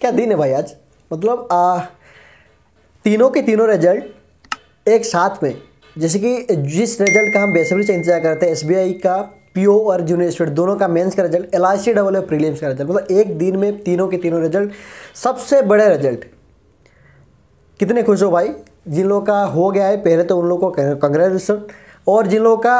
क्या दिन है भाई आज मतलब आ, तीनों के तीनों रिजल्ट एक साथ में जैसे कि जिस रिजल्ट का हम बेसब्री से इंतजार करते हैं एसबीआई का पीओ और जूनियर स्टेट दोनों का मेंस का रिजल्ट एल आई डबल और प्रीलियम्स का रिजल्ट मतलब एक दिन में तीनों के तीनों रिजल्ट सबसे बड़े रिजल्ट कितने खुश हो भाई जिन लोगों का हो गया है पहले तो उन लोगों को कंग्रेचुलेसन और जिन लोगों का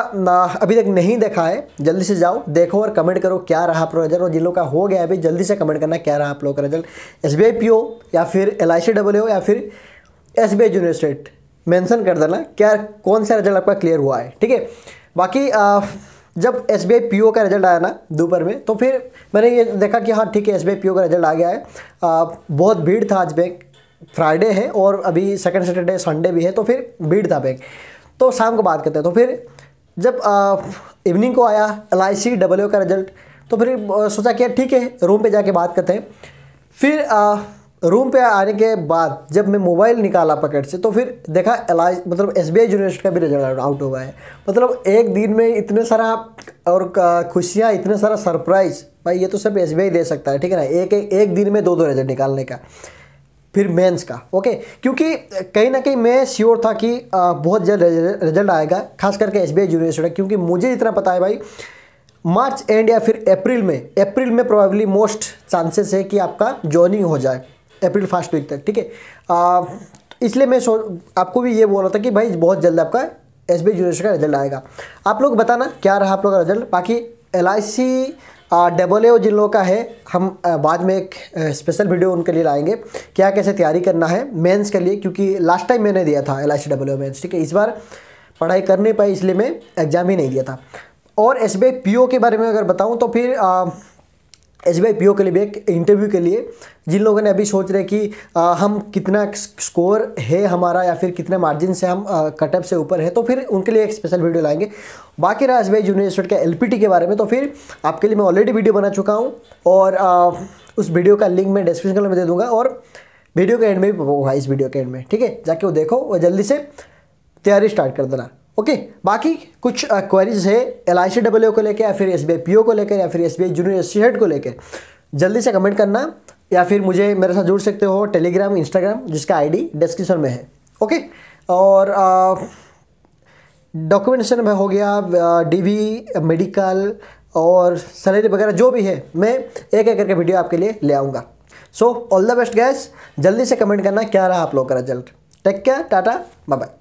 अभी तक नहीं देखा है जल्दी से जाओ देखो और कमेंट करो क्या रहा आप रिजल्ट और जिन लोगों का हो गया अभी जल्दी से कमेंट करना क्या रहा आप लोगों का result S B I P O या फिर एल आई सी डब्ल्यू या फिर S B I junior mention कर देना क्या कौन सा रिजल्ट आपका क्लियर हुआ है ठीक है बाकी आ, जब S B I P O का रिजल्ट आया ना दोपहर में तो फिर मैंने ये देखा कि हाँ ठीक है S B I P O का रिजल्ट आ गया है आ, बहुत भीड़ था आज बैंक फ्राइडे है और अभी सेकेंड सैटरडे संडे भी है तो फिर भीड़ था बैंक तो शाम को बात करते हैं तो फिर जब इवनिंग को आया एल आई सी डब्ल्यू का रिजल्ट तो फिर सोचा कि ठीक है रूम पे जाके बात करते हैं फिर आ, रूम पे आने के बाद जब मैं मोबाइल निकाला पकेट से तो फिर देखा एल आई मतलब एस बी आई यूनिवर्सिटी का भी रिजल्ट आउट हुआ है मतलब एक दिन में इतने सारा और खुशियाँ इतने सारा सरप्राइज़ भाई ये तो सिर्फ एस बी आई दे सकता है ठीक है ना एक एक, एक दिन में दो दो रिजल्ट निकालने का फिर मेंस का ओके क्योंकि कहीं ना कहीं मैं श्योर था कि बहुत जल्द रिजल्ट आएगा खास करके एस बी यूनिवर्सिटी क्योंकि मुझे इतना पता है भाई मार्च एंड या फिर अप्रैल में अप्रैल में प्रोबेबली मोस्ट चांसेस है कि आपका ज्वाइनिंग हो जाए अप्रैल फर्स्ट वीक तक ठीक है इसलिए मैं आपको भी ये बोल रहा था कि भाई बहुत जल्द आपका एस बी यूनिवर्सिटी का रिजल्ट आएगा आप लोग बताना क्या रहा आप लोग का रिजल्ट बाकी L I C double A जिन लोगों का है हम बाद में एक स्पेशल वीडियो उनके लिए लाएंगे क्या कैसे तैयारी करना है मेंस के लिए क्योंकि लास्ट टाइम मैंने दिया था L I C O mains ठीक है इस बार पढ़ाई कर नहीं पाई इसलिए मैं एग्ज़ाम ही नहीं दिया था और एस बी के बारे में अगर बताऊँ तो फिर एस बी के लिए भी एक इंटरव्यू के लिए जिन लोगों ने अभी सोच रहे कि आ, हम कितना स्कोर है हमारा या फिर कितने मार्जिन से हम कटअप से ऊपर है तो फिर उनके लिए एक स्पेशल वीडियो लाएंगे बाकी रहा एस बी यूनिवर्सिटी के एल के बारे में तो फिर आपके लिए मैं ऑलरेडी वीडियो बना चुका हूँ और आ, उस वीडियो का लिंक मैं डिस्क्रिप्शन में दे दूँगा और वीडियो के एंड में भी इस वीडियो के एंड में ठीक है जाके वो देखो और जल्दी से तैयारी स्टार्ट कर देना ओके बाकी कुछ क्वेरीज है एल आई सी डब्ल्यू को लेकर या फिर S B I P O को लेकर या फिर S B I juniors को लेकर जल्दी से कमेंट करना या फिर मुझे मेरे साथ जुड़ सकते हो टेलीग्राम इंस्टाग्राम जिसका आईडी डिस्क्रिप्शन में है ओके और डॉक्यूमेंटेशन में हो गया डीवी मेडिकल और सैलरी वगैरह जो भी है मैं एक एक करके वीडियो आपके लिए ले आऊँगा so all the best guys जल्दी से कमेंट करना क्या रहा आप लोग का result take care tata bye bye